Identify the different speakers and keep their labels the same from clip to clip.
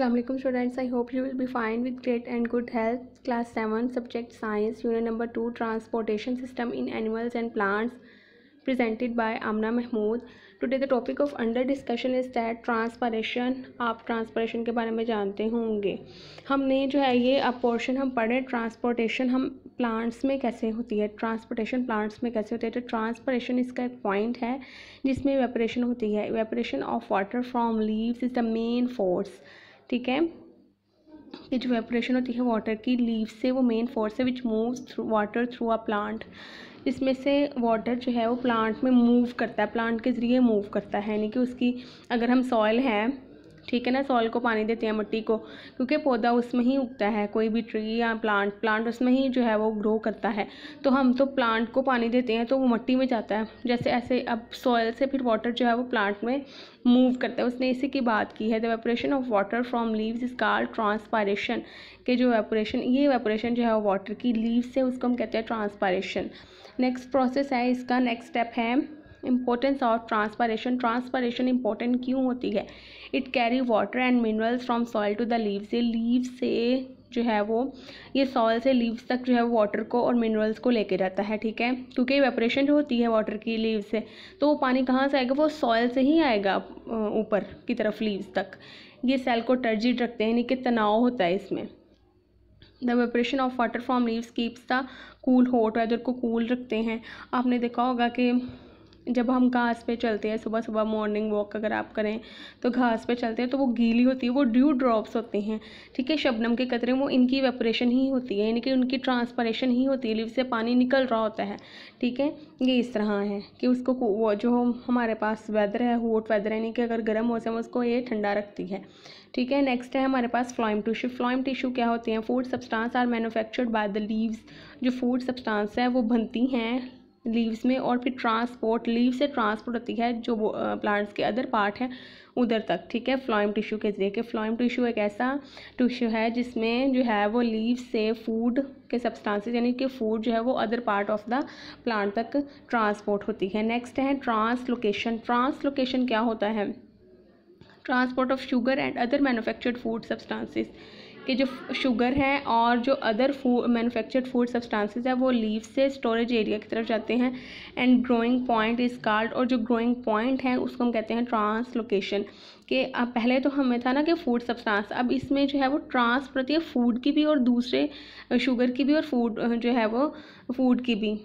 Speaker 1: Aslam students I hope you will be fine with great and good health class seven subject science unit number two transportation system in animals and plants presented by Amna Mahmood today the topic of under discussion is that transpiration आप transpiration के बारे में जानते होंगे हमने जो है ये अब पोर्शन हम पढ़े ट्रांसपोर्टेशन हम प्लांट्स में कैसे होती है ट्रांसपोर्टेशन प्लांट्स में कैसे होती है तो ट्रांसपरेशन इसका एक पॉइंट है जिसमें वेपरेशन होती है evaporation of water from leaves is the main force ठीक है कि जो वेपोरेशन होती है वाटर की लीव से वो मेन फोर्स है which moves through water through a plant इसमें से वाटर जो है वो प्लांट में मूव करता है प्लांट के ज़रिए मूव करता है यानी कि उसकी अगर हम सॉयल है ठीक है ना सॉल को पानी देते हैं मिट्टी को क्योंकि पौधा उसमें ही उगता है कोई भी ट्री या प्लांट प्लांट उसमें ही जो है वो ग्रो करता है तो हम तो प्लांट को पानी देते हैं तो वो मिट्टी में जाता है जैसे ऐसे अब सॉयल से फिर वाटर जो है वो प्लांट में मूव करता है उसने इसी की बात की है the evaporation of water from leaves is called transpiration के जो वेपोरेशन ये वेपोरेशन जो है वाटर की लीव से उसको हम कहते हैं ट्रांसपायरेशन नेक्स्ट प्रोसेस है इसका नेक्स्ट स्टेप है importance of transpiration transpiration important क्यों होती है it carry water and minerals from soil to the leaves ये लीव से जो है वो ये सॉयल से लीव्स तक जो है वाटर को और मिनरल्स को लेके जाता है ठीक है क्योंकि वेपरेशन जो होती है वाटर की लीव से तो वो पानी कहाँ से आएगा वो सॉयल से ही आएगा ऊपर की तरफ लीव्स तक ये सेल को टर्जिड रखते हैं यानी कि तनाव होता है इसमें the evaporation of water from leaves keeps the cool hot weather को कूल रखते हैं आपने देखा होगा कि जब हम घास पे चलते हैं सुबह सुबह मॉर्निंग वॉक अगर आप करें तो घास पे चलते हैं तो वो गीली होती है वो ड्यू ड्रॉप्स होते हैं ठीक है शबनम के कतरे वो इनकी वेपरेशन ही होती है यानी कि उनकी ट्रांसपरेशन ही होती है लीव से पानी निकल रहा होता है ठीक है ये इस तरह है कि उसको वो जो हमारे पास वेदर है हॉट वेदर यानी कि अगर गर्म मौसम उसको ये ठंडा रखती है ठीक है नेक्स्ट है हमारे पास फ्लॉइम टिश्यू फ्लॉइम टिश्यू क्या होते हैं food substance are manufactured by the leaves जो फूड सब्सटेंस है वो बनती हैं लीव्स में और फिर ट्रांसपोर्ट लीव से ट्रांसपोर्ट होती है जो प्लांट्स के अदर पार्ट हैं उधर तक ठीक है फ्लोइम टिश्यू के जरिए के फ्लोइम टिश्यू एक ऐसा टिश्यू है जिसमें जो है वो लीव से फूड के सब्सटेंसेस यानी कि फूड जो है वो other part of the plant तक ट्रांसपोर्ट होती है नेक्स्ट है ट्रांसलोकेशन ट्रांसलोकेशन क्या होता है transport of sugar and other manufactured food substances कि जो शुगर है और जो other food manufactured food substances है वो लीव से स्टोरेज एरिया की तरफ जाते हैं एंड ग्रोइंग पॉइंट इस कार्ड और जो ग्रोइंग पॉइंट है उसको हम कहते हैं ट्रांसलोकेशन कि अब पहले तो हमें था ना कि फूड सब्सटेंस अब इसमें जो है वो ट्रांस प्रति फूड की भी और दूसरे शुगर की भी और फूड जो है वो फूड की भी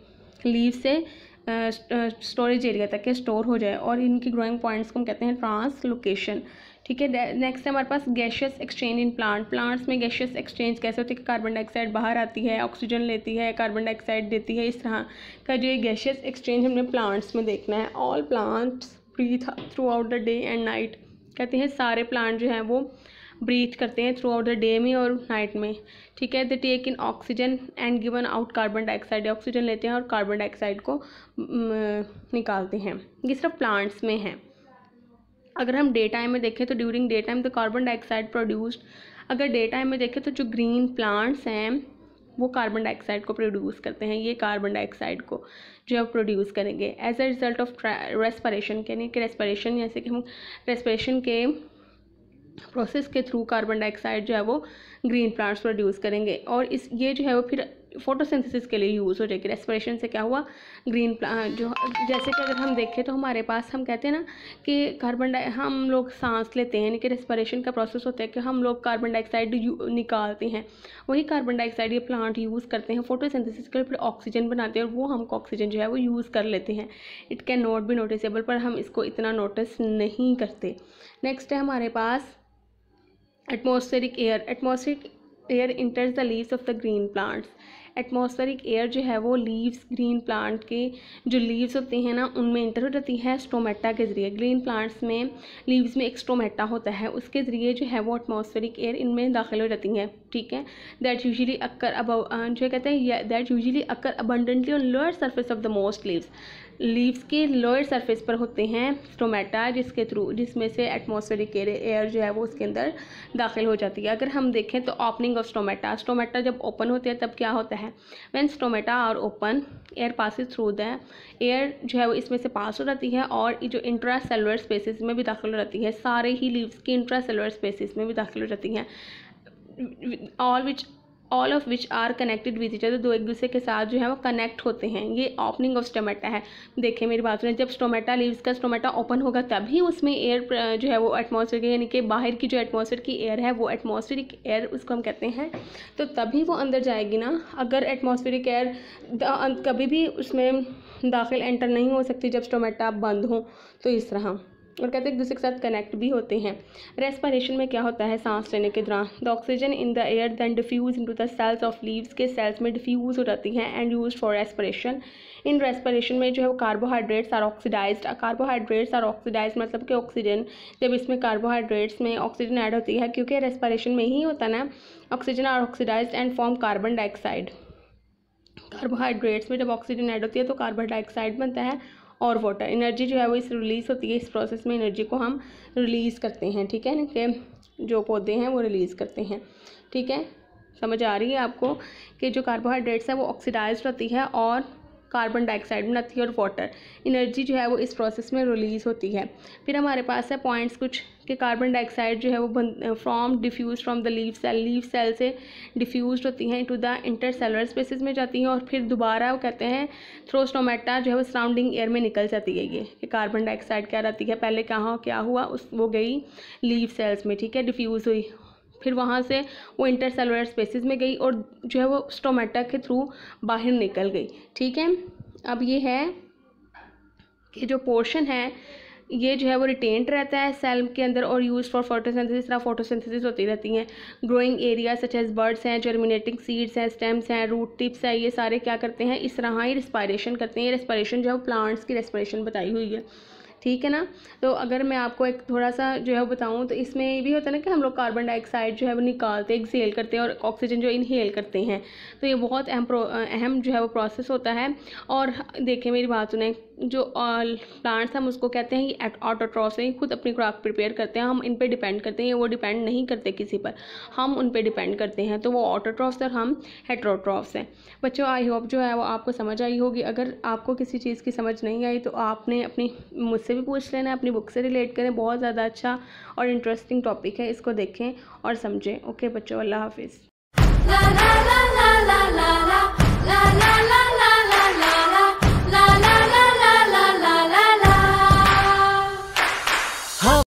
Speaker 1: लीव से स्टोरेज एरिया तक के स्टोर हो जाए और इनकी ग्रोइंग पॉइंट्स को हम कहते हैं ट्रांसलोकेशन ठीक है नेक्स्ट है हमारे पास gaseous exchange in plant plants में गैशियस एक्सचेंज कैसे होती है कार्बन डाइऑक्साइड बाहर आती है ऑक्सीजन लेती है कार्बन डाइऑक्साइड देती है इस तरह का जो ये गैशियस एक्सचेंज हमने प्लांट्स में देखना है all plants breathe throughout the day and night कहते हैं सारे प्लांट जो हैं वो ब्रीथ करते हैं थ्रू आउट द डे में और नाइट में ठीक है the take in oxygen and given out carbon dioxide oxygen लेते हैं और कार्बन डाइऑक्साइड को निकालते हैं ये सिर्फ प्लांट्स में हैं अगर हम डे टाइम में देखें तो during daytime the carbon dioxide produced अगर डे टाइम में देखें तो जो ग्रीन प्लांट्स हैं वो कार्बन डाइऑक्साइड को प्रोड्यूस करते हैं ये कार्बन डाइऑक्साइड को जो है प्रोड्यूस करेंगे as a result of respiration यानी कि रेस्परेशन जैसे कि हम रेस्परेशन के प्रोसेस के थ्रू कार्बन डाइऑक्साइड जो है वो ग्रीन प्लांट्स प्रोड्यूस करेंगे और इस ये जो है वो फिर फोटोसिंथेसिस के लिए यूज़ हो जाएगी रेस्परेशन से क्या हुआ ग्रीन जो जैसे कि अगर हम देखें तो हमारे पास हम कहते हैं ना कि कार्बन डाई हम लोग सांस लेते हैं यानी कि रेस्परेशन का प्रोसेस होता है कि हम लोग कार्बन डाइऑक्साइड निकालते हैं वही कार्बन डाइऑक्साइड ये प्लांट यूज़ करते हैं फोटोसिंथेसिस के लिए फिर ऑक्सीजन बनाते हैं और वो हमको ऑक्सीजन जो है वो यूज़ कर लेते हैं it cannot be noticeable पर हम इसको इतना नोटिस नहीं करते नेक्स्ट है हमारे पास atmospheric air atmospheric air enters the leaves of the green plants atmospheric air जो है वो लीव्स ग्रीन प्लांट के जो लीव्स होते हैं ना उनमें इंटर हो जाती है स्टोमेटा के ज़रिए ग्रीन प्लांट्स में लीव्स में एक स्टोमेटा होता है उसके ज़रिए जो है वो एटमॉस्फेरिक एयर इनमें दाखिल हो जाती हैं ठीक है दैट यूजली अक्कर अब जो कहते हैं that usually occur abundantly on lower surface of the most leaves leaves के लोअर सरफेस पर होते हैं स्टोमेटा जिसके थ्रू जिसमें से एटमोसफेरिक एयर जो है वो उसके अंदर दाखिल हो जाती है अगर हम देखें तो ओपनिंग ऑफ स्टोमेटा स्टोमेटा जब ओपन होते हैं तब क्या होता है है means stomata are open air passes through the air जो है वो इसमें से पास हो जाती है और जो इंट्रा सेलुलर स्पेसिस में भी दाखिल हो जाती है सारे ही लीव्स की इंट्रा सेलुलर स्पेसिस में भी दाखिल हो जाती हैं all which all of which are connected with each other दो एक दूसरे के साथ जो है वो कनेक्ट होते हैं ये ओपनिंग ऑफ स्टोमेटा है देखिए मेरी बात सुनिए जब स्टोमेटा लीव्स का स्टोमेटा ओपन होगा तभी उसमें एयर जो है वो एटमोसफेयर की यानी कि बाहर की जो एटमोसफेयर की एयर है वो एटमोसफेरिक एयर उसको हम कहते हैं तो तभी वो अंदर जाएगी ना अगर एटमोसफेरिक एयर अं, कभी भी उसमें दाखिल एंटर नहीं हो सकती जब स्टोमेटा बंद हो तो इस तरह और कहते हैं एक दूसरे के साथ कनेक्ट भी होते हैं रेस्पिरेशन में क्या होता है सांस लेने के दौरान the oxygen in the air then diffuse into the cells of leaves के सेल्स में डिफ्यूज़ हो जाती हैं and use for respiration in respiration में जो है वो carbohydrates are oxidise carbohydrates are oxidise मतलब कि ऑक्सीजन जब इसमें कार्बोहाइड्रेट्स में ऑक्सीजन ऐड होती है क्योंकि रेस्परेशन में ही होता ना oxygen are oxidise and form carbon dioxide carbohydrates में जब ऑक्सीजन ऐड होती है तो कार्बन डाइऑक्साइड बनता है और वाटर एनर्जी जो है वो इस रिलीज़ होती है इस प्रोसेस में एनर्जी को हम रिलीज़ करते हैं ठीक है ना कि जो पौधे हैं वो रिलीज़ करते हैं ठीक है समझ आ रही है आपको कि जो कार्बोहाइड्रेट्स है वो ऑक्सीडाइज होती है और कार्बन डाइऑक्साइड है और वाटर एनर्जी जो है वो इस प्रोसेस में रिलीज़ होती है फिर हमारे पास है पॉइंट्स कुछ कि कार्बन डाइऑक्साइड जो है वो from diffuse from the leave cell leave cell से डिफ्यूज होती हैं टू द इंटरसेलर स्पेसिस में जाती हैं और फिर दोबारा वो कहते हैं थ्रोस्टोमेटा जो है वो सराउंडिंग एयर में निकल जाती है ये कि कार्बन डाइऑक्साइड क्या रहती है पहले कहाँ क्या हुआ उस वो गई लीव सेल्स में ठीक है डिफ्यूज़ हुई फिर वहाँ से वो इंटर सेलुलर स्पेसिस में गई और जो है वो स्टोमेटा के थ्रू बाहर निकल गई ठीक है अब ये है कि जो पोर्शन है ये जो है वो रिटेंट रहता है सेल के अंदर और यूज फॉर फोटोसिंथेसिस तरह फोटोसिंथेसिस होती रहती हैं growing area such as birds हैं जर्मिनेटिंग सीड्स हैं स्टेम्स हैं रूट टिप्स हैं ये सारे क्या करते हैं इस तरह ही रेस्पायरेशन करते हैं ये रेस्पायरेशन जो है वो प्लांट्स की रेस्पायरेशन बताई हुई है ठीक है ना तो अगर मैं आपको एक थोड़ा सा जो है बताऊँ तो इसमें भी होता है ना कि हम लोग कार्बन डाइऑक्साइड जो है वो निकालते हैं एक्सेल करते हैं और ऑक्सीजन जो इनहेल करते हैं तो ये बहुत अहम अहम जो है वो प्रोसेस होता है और देखें मेरी बात सुने जो प्लांट्स हम उसको कहते हैं कि ऑटोट्रॉफ हैं खुद अपनी क्रॉप प्रिपेयर करते हैं हम इन पर डिपेंड करते हैं वो डिपेंड नहीं करते किसी पर हम उन पर डिपेंड करते हैं तो वो ऑटोट्रॉफ्स और हम हेट्रोट्रॉफ्स हैं बच्चों आई होप जो है वो आपको समझ आई होगी अगर आपको किसी चीज़ की समझ नहीं आई तो आपने अपनी मुझसे भी पूछ लेना अपनी बुक से रिलेट करें बहुत ज़्यादा अच्छा और इंटरेस्टिंग टॉपिक है इसको देखें और समझें ओके बच्चों अल्लाह हाफिज़